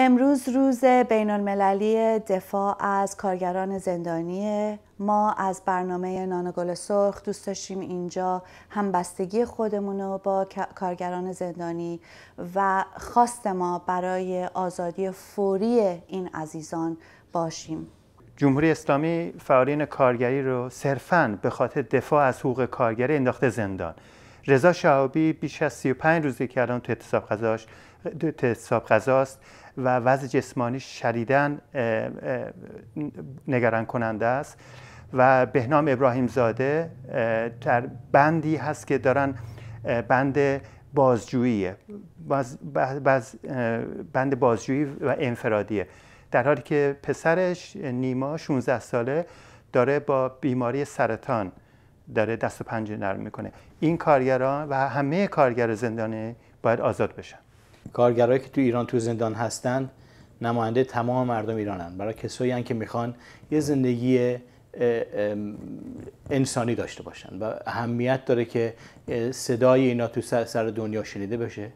امروز روز بین المللی دفاع از کارگران زندانیه ما از برنامه نانگل سرخ دوست داشتیم اینجا همبستگی خودمون رو با کارگران زندانی و خواست ما برای آزادی فوری این عزیزان باشیم جمهوری اسلامی فعالین کارگری رو صرفاً به خاطر دفاع از حقوق کارگری انداخته زندان رضا شهابی بیش از 35 روزه که الان تو اعتصاب غذاش تو غذاست و وضع جسمانی شدیدن نگران کننده است و بهنام ابراهیم زاده در بندی هست که دارن بند بازجویی، بند بازجویی و انفرادیه در حالی که پسرش نیما 16 ساله داره با بیماری سرطان داره دست و پنجه نرم میکنه این کارگران و همه کارگر زندانه باید آزاد بشن کارگرایی که تو ایران تو زندان هستن نماینده تمام مردم ایرانن برای کسایی که میخوان یه زندگی انسانی داشته باشن و اهمیت داره که صدای اینا تو سر دنیا شنیده بشه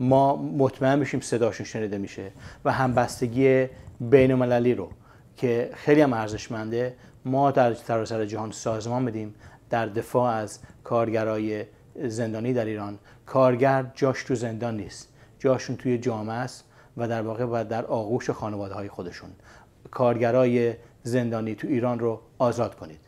ما مطمئن بشیم صداشون شنیده میشه و همبستگی بین المللی رو که خیلی هم ارزشمنده ما در سراسر جهان سازمان بدیم در دفاع از کارگرای زندانی در ایران کارگر جاش تو زندان نیست جاشون توی جامعه است و در واقع باید در آغوش خانواده های خودشون کارگرای زندانی تو ایران رو آزاد کنید